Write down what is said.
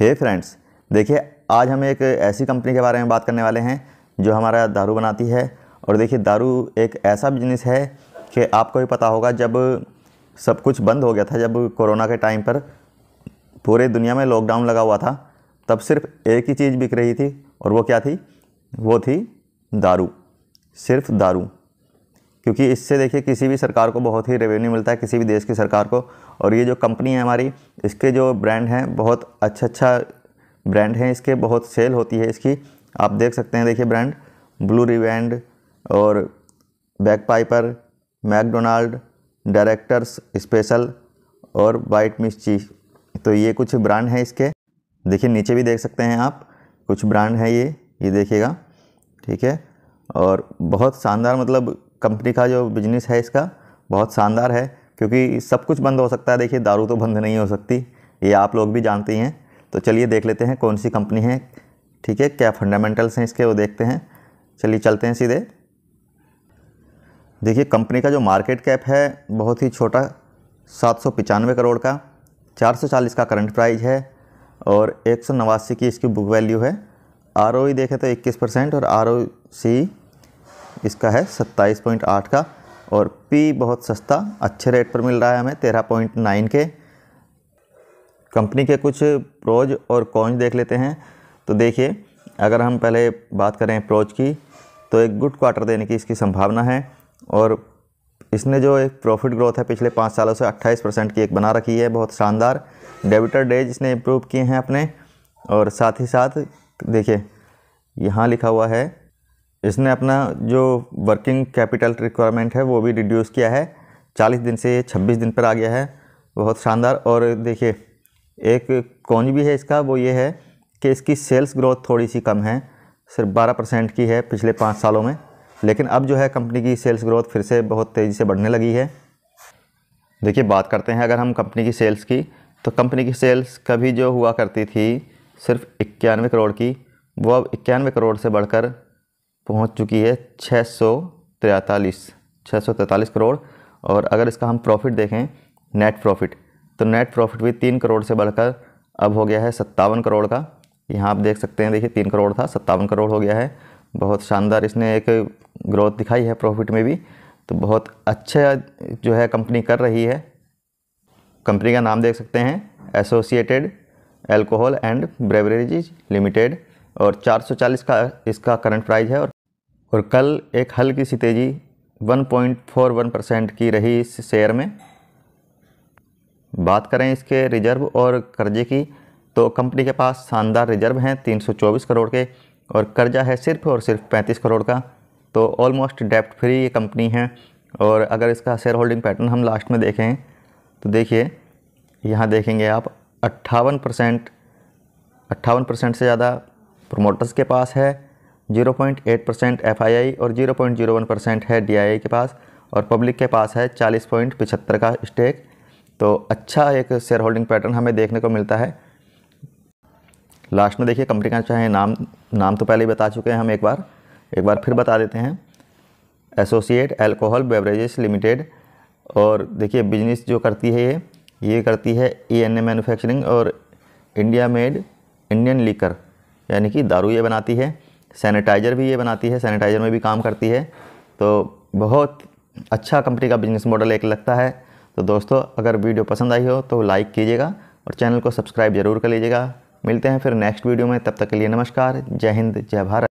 हे friends देखिए आज हम एक ऐसी कंपनी के बारे में बात करने वाले हैं जो हमारा दारू बनाती है और देखिए दारू एक ऐसा बिजनेस है कि आपको भी पता होगा जब सब कुछ बंद हो गया था जब कोरोना के टाइम पर पूरे दुनिया में लॉकडाउन लगा हुआ था तब सिर्फ एक ही चीज़ बिक रही थी और वो क्या थी वो थी दारू सिर्फ दारू क्योंकि इससे देखिए किसी भी सरकार को बहुत ही रेवेन्यू मिलता है किसी भी देश की सरकार को और ये जो कंपनी है हमारी इसके जो ब्रांड हैं बहुत अच्छा अच्छा ब्रांड हैं इसके बहुत सेल होती है इसकी आप देख सकते हैं देखिए ब्रांड ब्लू रिवेंड और Bagpiper McDonald Director's Special और वाइट मिस चीज तो ये कुछ ब्रांड हैं इसके देखिए नीचे भी देख सकते हैं आप कुछ ब्रांड हैं ये ये देखिएगा ठीक है और बहुत शानदार मतलब कंपनी का जो बिजनेस है इसका बहुत शानदार है क्योंकि सब कुछ बंद हो सकता है देखिए दारू तो बंद नहीं हो सकती ये आप लोग भी जानते हैं तो चलिए देख लेते हैं कौन सी कंपनी है ठीक है क्या फंडामेंटल्स हैं इसके वो देखते हैं चलिए चलते हैं सीधे देखिए कंपनी का जो मार्केट कैप है बहुत ही छोटा सात करोड़ का 440 का करंट प्राइस है और एक की इसकी बुक वैल्यू है आर देखें तो 21 परसेंट और आर सी इसका है 27.8 का और पी बहुत सस्ता अच्छे रेट पर मिल रहा है हमें 13.9 के कंपनी के कुछ प्रोज और कॉन्ज देख लेते हैं तो देखिए अगर हम पहले बात करें प्रोज की तो एक गुड क्वार्टर देने की इसकी संभावना है और इसने जो एक प्रॉफिट ग्रोथ है पिछले पाँच सालों से 28 परसेंट की एक बना रखी है बहुत शानदार डेबिटर डेज इसने इम्प्रूव किए हैं अपने और साथ ही साथ देखिए यहाँ लिखा हुआ है इसने अपना जो वर्किंग कैपिटल रिक्वायरमेंट है वो भी रिड्यूस किया है चालीस दिन से छब्बीस दिन पर आ गया है बहुत शानदार और देखिए एक कौन भी है इसका वो ये है कि इसकी सेल्स ग्रोथ थोड़ी सी कम है सिर्फ बारह परसेंट की है पिछले पाँच सालों में लेकिन अब जो है कंपनी की सेल्स ग्रोथ फिर से बहुत तेज़ी से बढ़ने लगी है देखिए बात करते हैं अगर हम कंपनी की सेल्स की तो कंपनी की सेल्स कभी जो हुआ करती थी सिर्फ इक्यानवे करोड़ की वो अब इक्यानवे करोड़ से बढ़कर पहुंच चुकी है छः सौ छः सौ तैतालीस करोड़ और अगर इसका हम प्रॉफिट देखें नेट प्रॉफिट तो नेट प्रॉफिट भी तीन करोड़ से बढ़कर अब हो गया है सत्तावन करोड़ का यहाँ आप देख सकते हैं देखिए तीन करोड़ था सत्तावन करोड़ हो गया है बहुत शानदार इसने एक ग्रोथ दिखाई है प्रॉफिट में भी तो बहुत अच्छा जो है कंपनी कर रही है कंपनी का नाम देख सकते हैं Associated Alcohol and Beverage Limited और 440 का इसका करंट प्राइस है और और कल एक हल्की सी तेज़ी 1.41 परसेंट की रही इस शेयर में बात करें इसके रिजर्व और कर्जे की तो कंपनी के पास शानदार रिजर्व हैं 324 करोड़ के और कर्जा है सिर्फ और सिर्फ 35 करोड़ का तो ऑलमोस्ट डेप्ट फ्री ये कंपनी है और अगर इसका शेयर होल्डिंग पैटर्न हम लास्ट में देखें तो देखिए यहाँ देखेंगे आप अट्ठावन परसेंट अट्ठावन परसेंट से ज़्यादा प्रमोटर्स के पास है 0.8 परसेंट एफ और 0.01 परसेंट है डी के पास और पब्लिक के पास है चालीस पॉइंट पिछहत्तर का स्टेक तो अच्छा एक शेयर होल्डिंग पैटर्न हमें देखने को मिलता है लास्ट में देखिए कंपनी का चाहे नाम नाम तो पहले ही बता चुके हैं हम एक बार एक बार फिर बता देते हैं एसोसिएट एल्कोहल बेवरेजेस लिमिटेड और देखिए बिजनेस जो करती है ये ये करती है ई एन ए मैन्युफैक्चरिंग और इंडिया मेड इंडियन लीकर यानी कि दारू ये बनाती है सैनिटाइज़र भी ये बनाती है सैनिटाइज़र में भी काम करती है तो बहुत अच्छा कंपनी का बिजनेस मॉडल एक लगता है तो दोस्तों अगर वीडियो पसंद आई हो तो लाइक कीजिएगा और चैनल को सब्सक्राइब जरूर कर लीजिएगा मिलते हैं फिर नेक्स्ट वीडियो में तब तक के लिए नमस्कार जय हिंद जय भारत